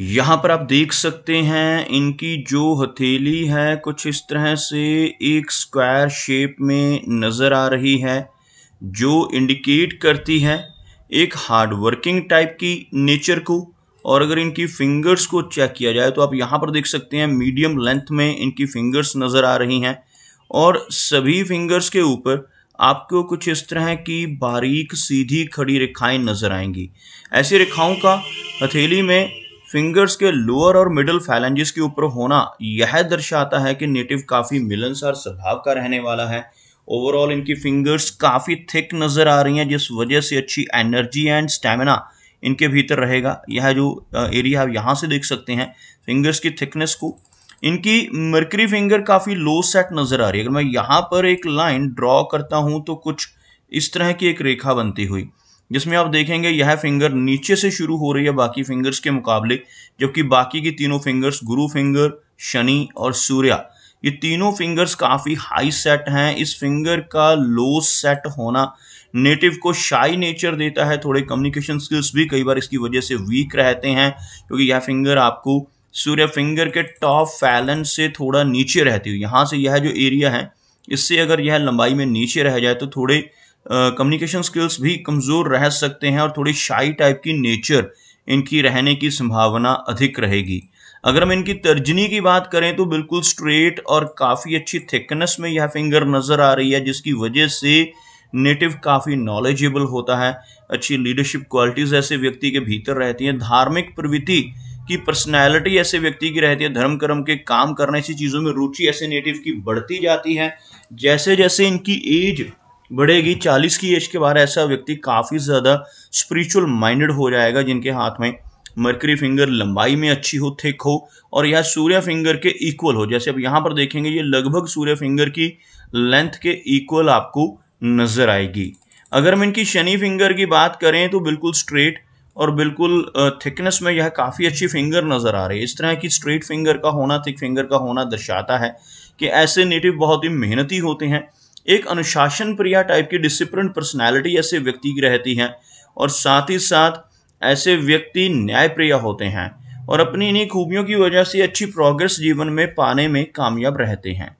यहाँ पर आप देख सकते हैं इनकी जो हथेली है कुछ इस तरह से एक स्क्वायर शेप में नजर आ रही है जो इंडिकेट करती है एक हार्ड वर्किंग टाइप की नेचर को और अगर इनकी फिंगर्स को चेक किया जाए तो आप यहाँ पर देख सकते हैं मीडियम लेंथ में इनकी फिंगर्स नजर आ रही हैं और सभी फिंगर्स के ऊपर आपको कुछ इस तरह की बारीक सीधी खड़ी रेखाएं नजर आएंगी ऐसी रेखाओं का हथेली में फिंगर्स के लोअर और मिडल फैलेंजेस के ऊपर होना यह दर्शाता है कि नेटिव काफ़ी मिलनसार स्वभाव का रहने वाला है ओवरऑल इनकी फिंगर्स काफ़ी थिक नज़र आ रही हैं जिस वजह से अच्छी एनर्जी एंड स्टेमिना इनके भीतर रहेगा यह जो एरिया आप यहाँ से देख सकते हैं फिंगर्स की थिकनेस को इनकी मर्करी फिंगर काफ़ी लो सेट नज़र आ रही है अगर मैं यहाँ पर एक लाइन ड्रॉ करता हूँ तो कुछ इस तरह की एक रेखा बनती हुई जिसमें आप देखेंगे यह फिंगर नीचे से शुरू हो रही है बाकी फिंगर्स के मुकाबले जबकि बाकी की तीनों फिंगर्स गुरु फिंगर शनि और सूर्या ये तीनों फिंगर्स काफ़ी हाई सेट हैं इस फिंगर का लो सेट होना नेटिव को शाई नेचर देता है थोड़े कम्युनिकेशन स्किल्स भी कई बार इसकी वजह से वीक रहते हैं क्योंकि यह फिंगर आपको सूर्य फिंगर के टॉप फैलन से थोड़ा नीचे रहती है यहाँ से यह जो एरिया है इससे अगर यह लंबाई में नीचे रह जाए तो थोड़े कम्युनिकेशन स्किल्स भी कमज़ोर रह सकते हैं और थोड़ी शाही टाइप की नेचर इनकी रहने की संभावना अधिक रहेगी अगर हम इनकी तर्जनी की बात करें तो बिल्कुल स्ट्रेट और काफ़ी अच्छी थिकनेस में यह फिंगर नज़र आ रही है जिसकी वजह से नेटिव काफ़ी नॉलेजेबल होता है अच्छी लीडरशिप क्वालिटीज़ ऐसे व्यक्ति के भीतर रहती हैं धार्मिक प्रवृत्ति की पर्सनैलिटी ऐसे व्यक्ति की रहती है धर्म कर्म के काम करने से चीज़ों में रुचि ऐसे नेटिव की बढ़ती जाती है जैसे जैसे इनकी एज बढ़ेगी चालीस की एज के बाहर ऐसा व्यक्ति काफ़ी ज़्यादा स्पिरिचुअल माइंडेड हो जाएगा जिनके हाथ में मरकरी फिंगर लंबाई में अच्छी हो थिक हो और यह सूर्य फिंगर के इक्वल हो जैसे अब यहाँ पर देखेंगे ये लगभग सूर्य फिंगर की लेंथ के इक्वल आपको नज़र आएगी अगर हम इनकी शनि फिंगर की बात करें तो बिल्कुल स्ट्रेट और बिल्कुल थिकनेस में यह काफ़ी अच्छी फिंगर नज़र आ रही है इस तरह की स्ट्रेट फिंगर का होना थिक फिंगर का होना दर्शाता है कि ऐसे नेटिव बहुत ही मेहनती होते हैं एक अनुशासन प्रिया टाइप की डिसिप्लिन पर्सनैलिटी ऐसे व्यक्ति की रहती है और साथ ही साथ ऐसे व्यक्ति न्यायप्रिय होते हैं और अपनी इन्हीं खूबियों की वजह से अच्छी प्रोग्रेस जीवन में पाने में कामयाब रहते हैं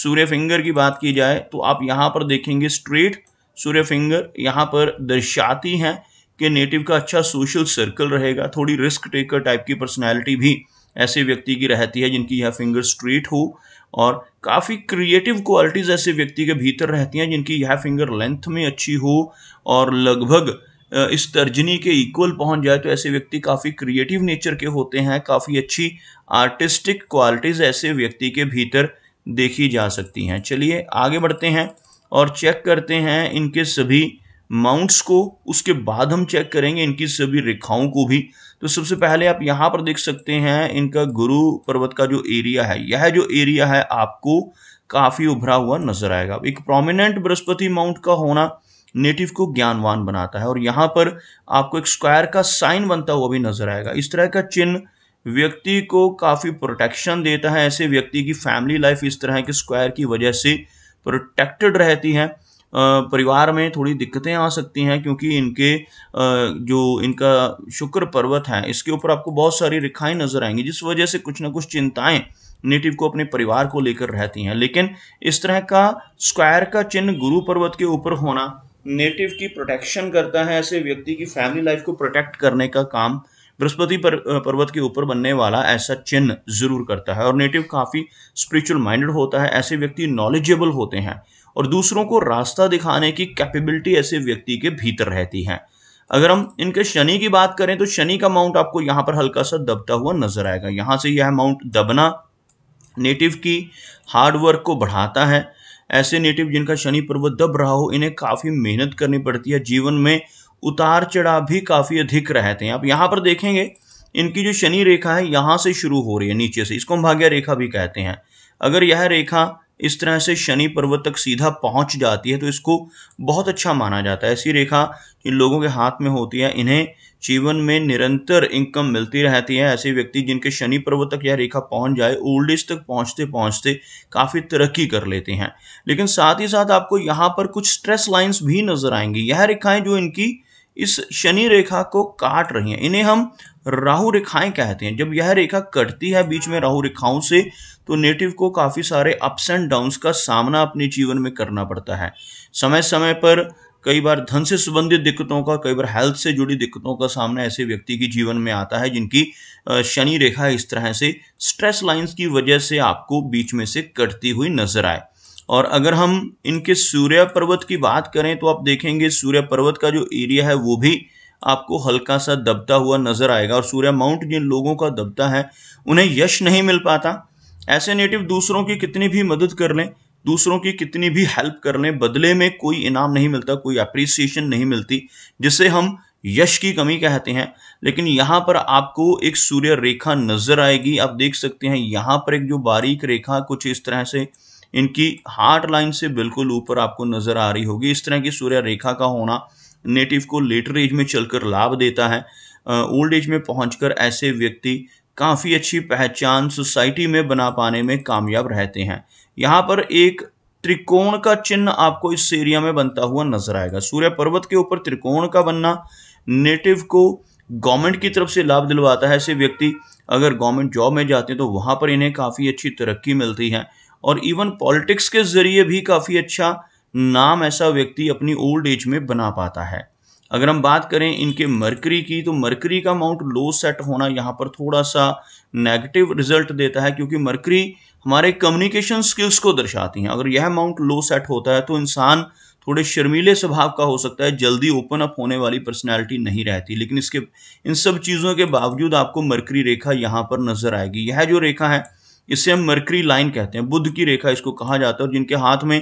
सूर्य फिंगर की बात की जाए तो आप यहाँ पर देखेंगे स्ट्रीट सूर्य फिंगर यहाँ पर दर्शाती हैं कि नेटिव का अच्छा सोशल सर्कल रहेगा थोड़ी रिस्क टेकर टाइप की पर्सनैलिटी भी ऐसे व्यक्ति की रहती है जिनकी यह फिंगर स्ट्रीट हो और काफ़ी क्रिएटिव क्वालिटीज़ ऐसे व्यक्ति के भीतर रहती हैं जिनकी यह फिंगर लेंथ में अच्छी हो और लगभग इस तर्जनी के इक्वल पहुंच जाए तो ऐसे व्यक्ति काफ़ी क्रिएटिव नेचर के होते हैं काफ़ी अच्छी आर्टिस्टिक क्वालिटीज़ ऐसे व्यक्ति के भीतर देखी जा सकती हैं चलिए आगे बढ़ते हैं और चेक करते हैं इनके सभी माउंट्स को उसके बाद हम चेक करेंगे इनकी सभी रेखाओं को भी तो सबसे पहले आप यहाँ पर देख सकते हैं इनका गुरु पर्वत का जो एरिया है यह जो एरिया है आपको काफ़ी उभरा हुआ नजर आएगा एक प्रोमिनेंट बृहस्पति माउंट का होना नेटिव को ज्ञानवान बनाता है और यहाँ पर आपको एक स्क्वायर का साइन बनता हुआ भी नजर आएगा इस तरह का चिन्ह व्यक्ति को काफ़ी प्रोटेक्शन देता है ऐसे व्यक्ति की फैमिली लाइफ इस तरह के स्क्वायर की वजह से प्रोटेक्टेड रहती है परिवार में थोड़ी दिक्कतें आ सकती हैं क्योंकि इनके जो इनका शुक्र पर्वत है इसके ऊपर आपको बहुत सारी रेखाएं नजर आएंगी जिस वजह से कुछ ना कुछ चिंताएं नेटिव को अपने परिवार को लेकर रहती हैं लेकिन इस तरह का स्क्वायर का चिन्ह गुरु पर्वत के ऊपर होना नेटिव की प्रोटेक्शन करता है ऐसे व्यक्ति की फैमिली लाइफ को प्रोटेक्ट करने का काम बृहस्पति पर, पर्वत के ऊपर बनने वाला ऐसा चिन्ह जरूर करता है और नेटिव काफ़ी स्पिरिचुअल माइंडेड होता है ऐसे व्यक्ति नॉलेजेबल होते हैं और दूसरों को रास्ता दिखाने की कैपेबिलिटी ऐसे व्यक्ति के भीतर रहती है अगर हम इनके शनि की बात करें तो शनि का माउंट आपको यहाँ पर हल्का सा दबता हुआ नजर आएगा यहाँ से यह माउंट दबना नेटिव की हार्डवर्क को बढ़ाता है ऐसे नेटिव जिनका शनि पर्वत दब रहा हो इन्हें काफ़ी मेहनत करनी पड़ती है जीवन में उतार चढ़ाव भी काफ़ी अधिक रहते हैं आप यहाँ पर देखेंगे इनकी जो शनि रेखा है यहाँ से शुरू हो रही है नीचे से इसको हम भाग्य रेखा भी कहते हैं अगर यह रेखा इस तरह से शनि पर्वत तक सीधा पहुंच जाती है तो इसको बहुत अच्छा माना जाता है ऐसी रेखा इन लोगों के हाथ में होती है इन्हें जीवन में निरंतर इनकम मिलती रहती है ऐसे व्यक्ति जिनके शनि पर्वत तक यह रेखा पहुंच जाए ओल्ड एज तक पहुंचते पहुंचते काफ़ी तरक्की कर लेते हैं लेकिन साथ ही साथ आपको यहाँ पर कुछ स्ट्रेस लाइन्स भी नजर आएंगी यह रेखाएं जो इनकी इस शनि रेखा को काट रही हैं इन्हें हम राहु रेखाएं कहते हैं जब यह रेखा कटती है बीच में राहु रेखाओं से तो नेटिव को काफ़ी सारे अप्स एंड डाउन्स का सामना अपने जीवन में करना पड़ता है समय समय पर कई बार धन से संबंधित दिक्कतों का कई बार हेल्थ से जुड़ी दिक्कतों का सामना ऐसे व्यक्ति की जीवन में आता है जिनकी शनि रेखा इस तरह से स्ट्रेस लाइन्स की वजह से आपको बीच में से कटती हुई नजर आए और अगर हम इनके सूर्य पर्वत की बात करें तो आप देखेंगे सूर्य पर्वत का जो एरिया है वो भी आपको हल्का सा दबता हुआ नज़र आएगा और सूर्य माउंट जिन लोगों का दबता है उन्हें यश नहीं मिल पाता ऐसे नेटिव दूसरों की कितनी भी मदद कर लें दूसरों की कितनी भी हेल्प कर लें बदले में कोई इनाम नहीं मिलता कोई अप्रिसिएशन नहीं मिलती जिसे हम यश की कमी कहते हैं लेकिन यहाँ पर आपको एक सूर्य रेखा नजर आएगी आप देख सकते हैं यहाँ पर एक जो बारीक रेखा कुछ इस तरह से इनकी हार्ट लाइन से बिल्कुल ऊपर आपको नजर आ रही होगी इस तरह की सूर्य रेखा का होना नेटिव को लेटर एज में चलकर लाभ देता है ओल्ड एज में पहुंचकर ऐसे व्यक्ति काफ़ी अच्छी पहचान सोसाइटी में बना पाने में कामयाब रहते हैं यहाँ पर एक त्रिकोण का चिन्ह आपको इस एरिया में बनता हुआ नजर आएगा सूर्य पर्वत के ऊपर त्रिकोण का बनना नेटिव को गवर्नमेंट की तरफ से लाभ दिलवाता है ऐसे व्यक्ति अगर गवर्नमेंट जॉब में जाते हैं तो वहाँ पर इन्हें काफ़ी अच्छी तरक्की मिलती है और इवन पॉलिटिक्स के ज़रिए भी काफ़ी अच्छा नाम ऐसा व्यक्ति अपनी ओल्ड एज में बना पाता है अगर हम बात करें इनके मरकरी की तो मरकरी का माउंट लो सेट होना यहाँ पर थोड़ा सा नेगेटिव रिजल्ट देता है क्योंकि मरकरी हमारे कम्युनिकेशन स्किल्स को दर्शाती हैं अगर यह माउंट लो सेट होता है तो इंसान थोड़े शर्मीले स्वभाव का हो सकता है जल्दी ओपन अप होने वाली पर्सनैलिटी नहीं रहती लेकिन इसके इन सब चीज़ों के बावजूद आपको मरकरी रेखा यहाँ पर नजर आएगी यह जो रेखा है इसे हम मरकरी लाइन कहते हैं बुद्ध की रेखा इसको कहा जाता है और जिनके हाथ में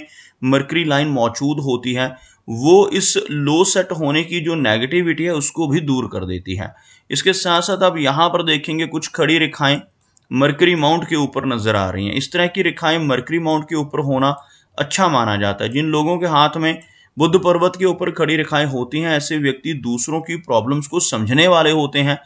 मरकरी लाइन मौजूद होती है वो इस लो सेट होने की जो नेगेटिविटी है उसको भी दूर कर देती है इसके साथ साथ आप यहाँ पर देखेंगे कुछ खड़ी रेखाएं मरकरी माउंट के ऊपर नजर आ रही हैं इस तरह की रेखाएं मरकरी माउंट के ऊपर होना अच्छा माना जाता है जिन लोगों के हाथ में बुद्ध पर्वत के ऊपर खड़ी रेखाएं होती हैं ऐसे व्यक्ति दूसरों की प्रॉब्लम्स को समझने वाले होते हैं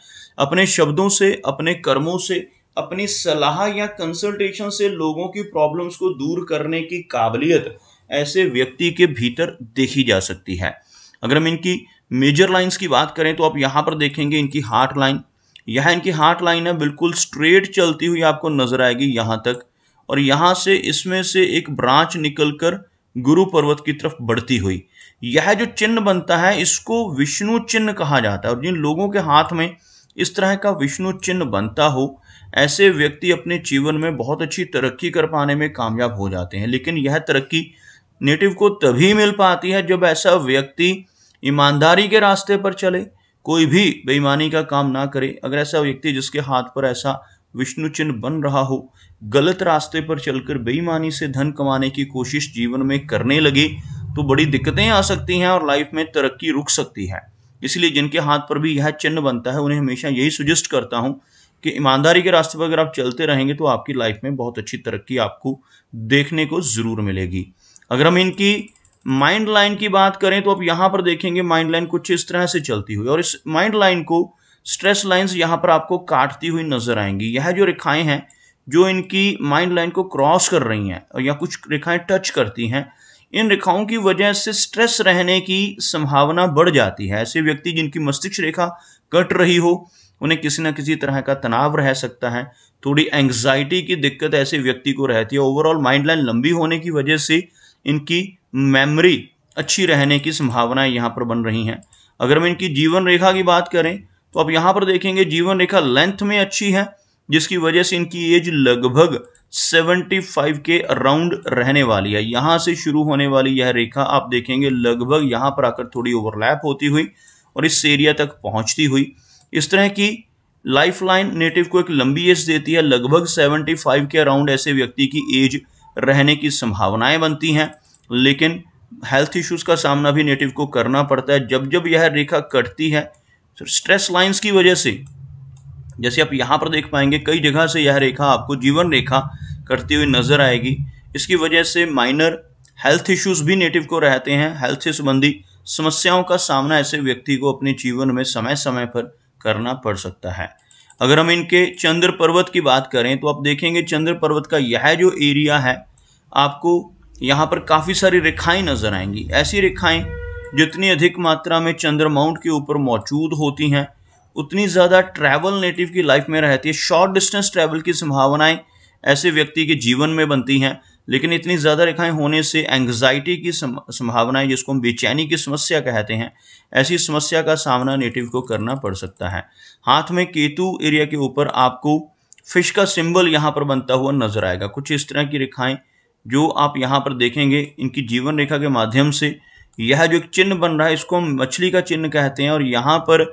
अपने शब्दों से अपने कर्मों से अपनी सलाह या कंसल्टेशन से लोगों की प्रॉब्लम्स को दूर करने की काबिलियत ऐसे व्यक्ति के भीतर देखी जा सकती है अगर हम इनकी मेजर लाइंस की बात करें तो आप यहाँ पर देखेंगे इनकी हार्ट लाइन यह इनकी हार्ट लाइन है बिल्कुल स्ट्रेट चलती हुई आपको नजर आएगी यहाँ तक और यहाँ से इसमें से एक ब्रांच निकलकर गुरु पर्वत की तरफ बढ़ती हुई यह जो चिन्ह बनता है इसको विष्णु चिन्ह कहा जाता है और जिन लोगों के हाथ में इस तरह का विष्णु चिन्ह बनता हो ऐसे व्यक्ति अपने जीवन में बहुत अच्छी तरक्की कर पाने में कामयाब हो जाते हैं लेकिन यह तरक्की नेटिव को तभी मिल पाती है जब ऐसा व्यक्ति ईमानदारी के रास्ते पर चले कोई भी बेईमानी का काम ना करे अगर ऐसा व्यक्ति जिसके हाथ पर ऐसा विष्णु चिन्ह बन रहा हो गलत रास्ते पर चलकर बेईमानी से धन कमाने की कोशिश जीवन में करने लगे तो बड़ी दिक्कतें आ सकती हैं और लाइफ में तरक्की रुक सकती है इसलिए जिनके हाथ पर भी यह चिन्ह बनता है उन्हें हमेशा यही सुजेस्ट करता हूँ कि ईमानदारी के रास्ते पर अगर आप चलते रहेंगे तो आपकी लाइफ में बहुत अच्छी तरक्की आपको देखने को ज़रूर मिलेगी अगर हम इनकी माइंड लाइन की बात करें तो आप यहाँ पर देखेंगे माइंड लाइन कुछ इस तरह से चलती हुई और इस माइंड लाइन को स्ट्रेस लाइन्स यहाँ पर आपको काटती हुई नजर आएंगी यह जो रेखाएं हैं जो इनकी माइंड लाइन को क्रॉस कर रही हैं या कुछ रेखाएं टच करती हैं इन रेखाओं की वजह से स्ट्रेस रहने की संभावना बढ़ जाती है ऐसे व्यक्ति जिनकी मस्तिष्क रेखा कट रही हो उन्हें किसी न किसी तरह का तनाव रह सकता है थोड़ी एंग्जाइटी की दिक्कत ऐसे व्यक्ति को रहती है ओवरऑल माइंड लाइन लंबी होने की वजह से इनकी मेमोरी अच्छी रहने की संभावनाएं यहाँ पर बन रही हैं अगर हम इनकी जीवन रेखा की बात करें तो आप यहाँ पर देखेंगे जीवन रेखा लेंथ में अच्छी है जिसकी वजह से इनकी एज लगभग 75 के अराउंड रहने वाली है यहाँ से शुरू होने वाली यह रेखा आप देखेंगे लगभग यहाँ पर आकर थोड़ी ओवरलैप होती हुई और इस एरिया तक पहुंचती हुई इस तरह की लाइफ लाइन नेटिव को एक लंबी एज देती है लगभग 75 के अराउंड ऐसे व्यक्ति की एज रहने की संभावनाएं बनती हैं लेकिन हेल्थ इश्यूज़ का सामना भी नेटिव को करना पड़ता है जब जब यह रेखा कटती है स्ट्रेस तो लाइन्स की वजह से जैसे आप यहाँ पर देख पाएंगे कई जगह से यह रेखा आपको जीवन रेखा करती हुई नजर आएगी इसकी वजह से माइनर हेल्थ इश्यूज भी नेटिव को रहते हैं हेल्थ से संबंधी समस्याओं का सामना ऐसे व्यक्ति को अपने जीवन में समय समय पर करना पड़ सकता है अगर हम इनके चंद्र पर्वत की बात करें तो आप देखेंगे चंद्र पर्वत का यह जो एरिया है आपको यहाँ पर काफ़ी सारी रेखाएं नजर आएंगी ऐसी रेखाएं जितनी अधिक मात्रा में चंद्रमाउंट के ऊपर मौजूद होती हैं उतनी ज़्यादा ट्रैवल नेटिव की लाइफ में रहती है शॉर्ट डिस्टेंस ट्रैवल की संभावनाएं ऐसे व्यक्ति के जीवन में बनती हैं लेकिन इतनी ज़्यादा रेखाएं होने से एंग्जाइटी की संभावनाएं जिसको हम बेचैनी की समस्या कहते हैं ऐसी समस्या का सामना नेटिव को करना पड़ सकता है हाथ में केतु एरिया के ऊपर आपको फिश का सिंबल यहाँ पर बनता हुआ नजर आएगा कुछ इस तरह की रेखाएँ जो आप यहाँ पर देखेंगे इनकी जीवन रेखा के माध्यम से यह जो एक चिन्ह बन रहा है इसको हम मछली का चिन्ह कहते हैं और यहाँ पर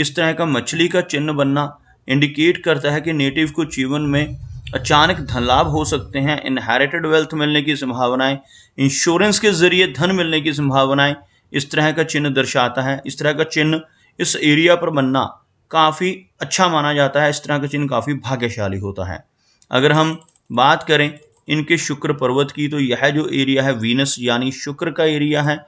इस तरह का मछली का चिन्ह बनना इंडिकेट करता है कि नेटिव को जीवन में अचानक धन लाभ हो सकते हैं इनहेरिटेड वेल्थ मिलने की संभावनाएं इंश्योरेंस के जरिए धन मिलने की संभावनाएं इस तरह का चिन्ह दर्शाता है इस तरह का चिन्ह इस एरिया पर बनना काफ़ी अच्छा माना जाता है इस तरह का चिन्ह काफ़ी भाग्यशाली होता है अगर हम बात करें इनके शुक्र पर्वत की तो यह जो एरिया है वीनस यानी शुक्र का एरिया है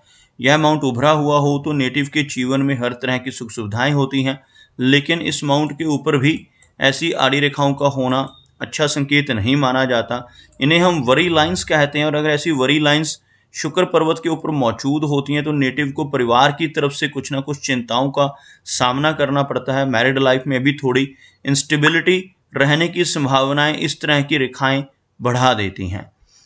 यह माउंट उभरा हुआ हो तो नेटिव के जीवन में हर तरह की सुख सुविधाएँ होती हैं लेकिन इस माउंट के ऊपर भी ऐसी आड़ी रेखाओं का होना अच्छा संकेत नहीं माना जाता इन्हें हम वरी लाइन्स कहते हैं और अगर ऐसी वरी लाइन्स शुक्र पर्वत के ऊपर मौजूद होती हैं तो नेटिव को परिवार की तरफ से कुछ ना कुछ चिंताओं का सामना करना पड़ता है मैरिड लाइफ में भी थोड़ी इंस्टेबिलिटी रहने की संभावनाएं इस तरह की रेखाएं बढ़ा देती हैं